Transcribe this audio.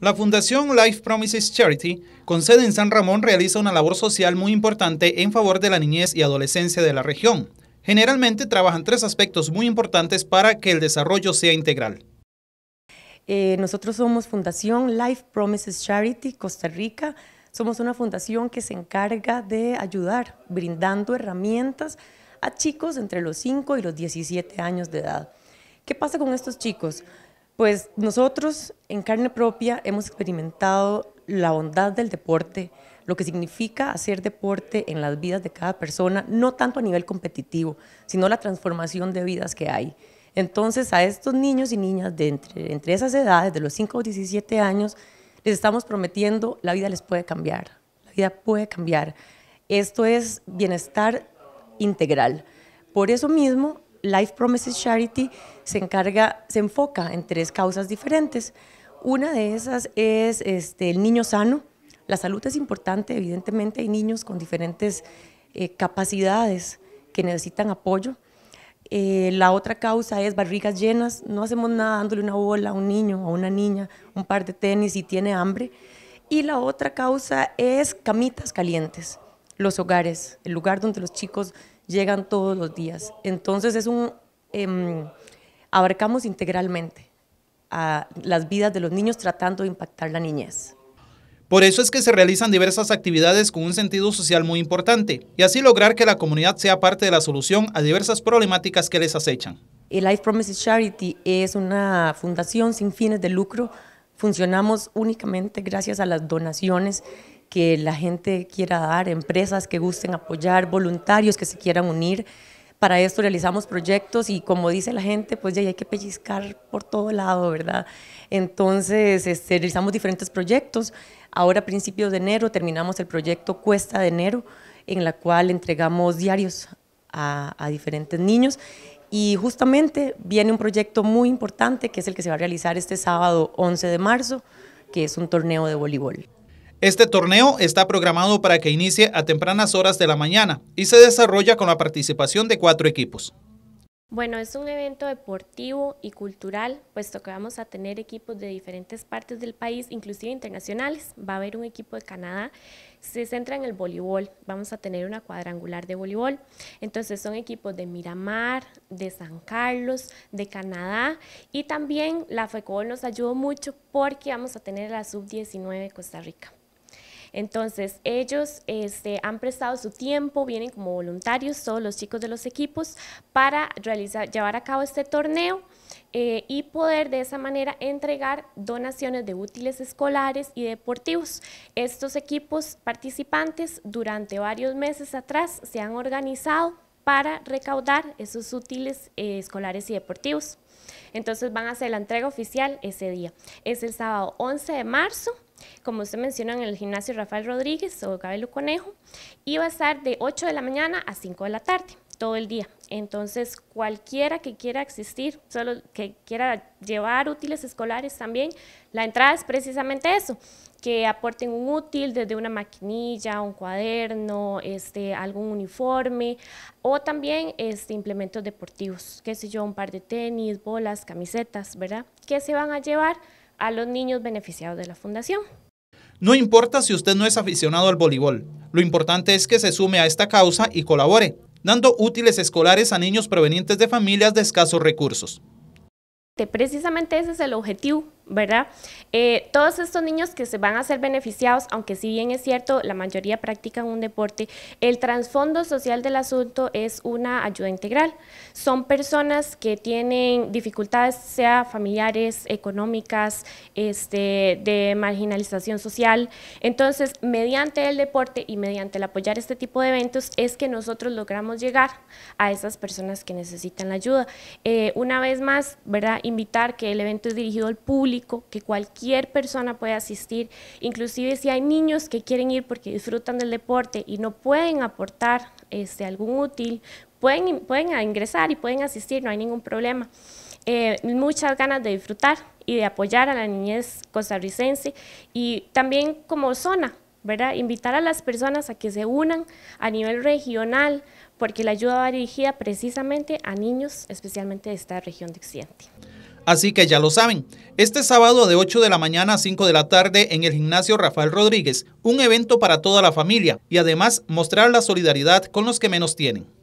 La Fundación Life Promises Charity, con sede en San Ramón, realiza una labor social muy importante en favor de la niñez y adolescencia de la región. Generalmente trabajan tres aspectos muy importantes para que el desarrollo sea integral. Eh, nosotros somos Fundación Life Promises Charity Costa Rica. Somos una fundación que se encarga de ayudar, brindando herramientas a chicos entre los 5 y los 17 años de edad. ¿Qué pasa con estos chicos? Pues nosotros en carne propia hemos experimentado la bondad del deporte, lo que significa hacer deporte en las vidas de cada persona, no tanto a nivel competitivo, sino la transformación de vidas que hay. Entonces a estos niños y niñas de entre, esas edades, de los 5 a 17 años, les estamos prometiendo la vida les puede cambiar, la vida puede cambiar. Esto es bienestar integral. Por eso mismo Life Promises Charity se encarga, se enfoca en tres causas diferentes. Una de esas es este, el niño sano. La salud es importante, evidentemente hay niños con diferentes eh, capacidades que necesitan apoyo. Eh, la otra causa es barrigas llenas. No hacemos nada dándole una bola a un niño o a una niña, un par de tenis y tiene hambre. Y la otra causa es camitas calientes, los hogares, el lugar donde los chicos llegan todos los días. Entonces es un, em, abarcamos integralmente a las vidas de los niños tratando de impactar la niñez. Por eso es que se realizan diversas actividades con un sentido social muy importante y así lograr que la comunidad sea parte de la solución a diversas problemáticas que les acechan. El Life Promises Charity es una fundación sin fines de lucro. Funcionamos únicamente gracias a las donaciones que la gente quiera dar, empresas que gusten apoyar, voluntarios que se quieran unir. Para esto realizamos proyectos y como dice la gente, pues ya hay que pellizcar por todo lado, ¿verdad? Entonces este, realizamos diferentes proyectos. Ahora a principios de enero terminamos el proyecto Cuesta de Enero, en la cual entregamos diarios a diferentes niños y justamente viene un proyecto muy importante que es el que se va a realizar este sábado 11 de marzo, que es un torneo de voleibol. Este torneo está programado para que inicie a tempranas horas de la mañana y se desarrolla con la participación de cuatro equipos. Bueno, es un evento deportivo y cultural, puesto que vamos a tener equipos de diferentes partes del país, inclusive internacionales. Va a haber un equipo de Canadá, se centra en el voleibol, vamos a tener una cuadrangular de voleibol. Entonces son equipos de Miramar, de San Carlos, de Canadá y también la Fecobol nos ayudó mucho porque vamos a tener la sub-19 de Costa Rica. Entonces, ellos este, han prestado su tiempo, vienen como voluntarios, todos los chicos de los equipos, para llevar a cabo este torneo. Eh, y poder de esa manera entregar donaciones de útiles escolares y deportivos. Estos equipos participantes durante varios meses atrás se han organizado para recaudar esos útiles eh, escolares y deportivos. Entonces van a hacer la entrega oficial ese día. Es el sábado 11 de marzo como usted menciona, en el gimnasio Rafael Rodríguez o Cabello Conejo, iba a estar de 8 de la mañana a 5 de la tarde, todo el día. Entonces, cualquiera que quiera existir, solo que quiera llevar útiles escolares también, la entrada es precisamente eso, que aporten un útil desde una maquinilla, un cuaderno, este, algún uniforme o también este, implementos deportivos, qué sé yo, un par de tenis, bolas, camisetas, ¿verdad? Que se van a llevar a los niños beneficiados de la fundación. No importa si usted no es aficionado al voleibol, lo importante es que se sume a esta causa y colabore, dando útiles escolares a niños provenientes de familias de escasos recursos. Precisamente ese es el objetivo ¿verdad? Eh, todos estos niños que se van a ser beneficiados, aunque si bien es cierto, la mayoría practican un deporte, el trasfondo social del asunto es una ayuda integral. Son personas que tienen dificultades, sea familiares, económicas, este, de marginalización social. Entonces, mediante el deporte y mediante el apoyar este tipo de eventos, es que nosotros logramos llegar a esas personas que necesitan la ayuda. Eh, una vez más, ¿verdad? Invitar que el evento es dirigido al público, que cualquier persona puede asistir, inclusive si hay niños que quieren ir porque disfrutan del deporte y no pueden aportar este, algún útil, pueden, pueden ingresar y pueden asistir, no hay ningún problema. Eh, muchas ganas de disfrutar y de apoyar a la niñez costarricense y también como zona, ¿verdad? Invitar a las personas a que se unan a nivel regional, porque la ayuda va dirigida precisamente a niños, especialmente de esta región de Occidente. Así que ya lo saben, este sábado de 8 de la mañana a 5 de la tarde en el gimnasio Rafael Rodríguez, un evento para toda la familia y además mostrar la solidaridad con los que menos tienen.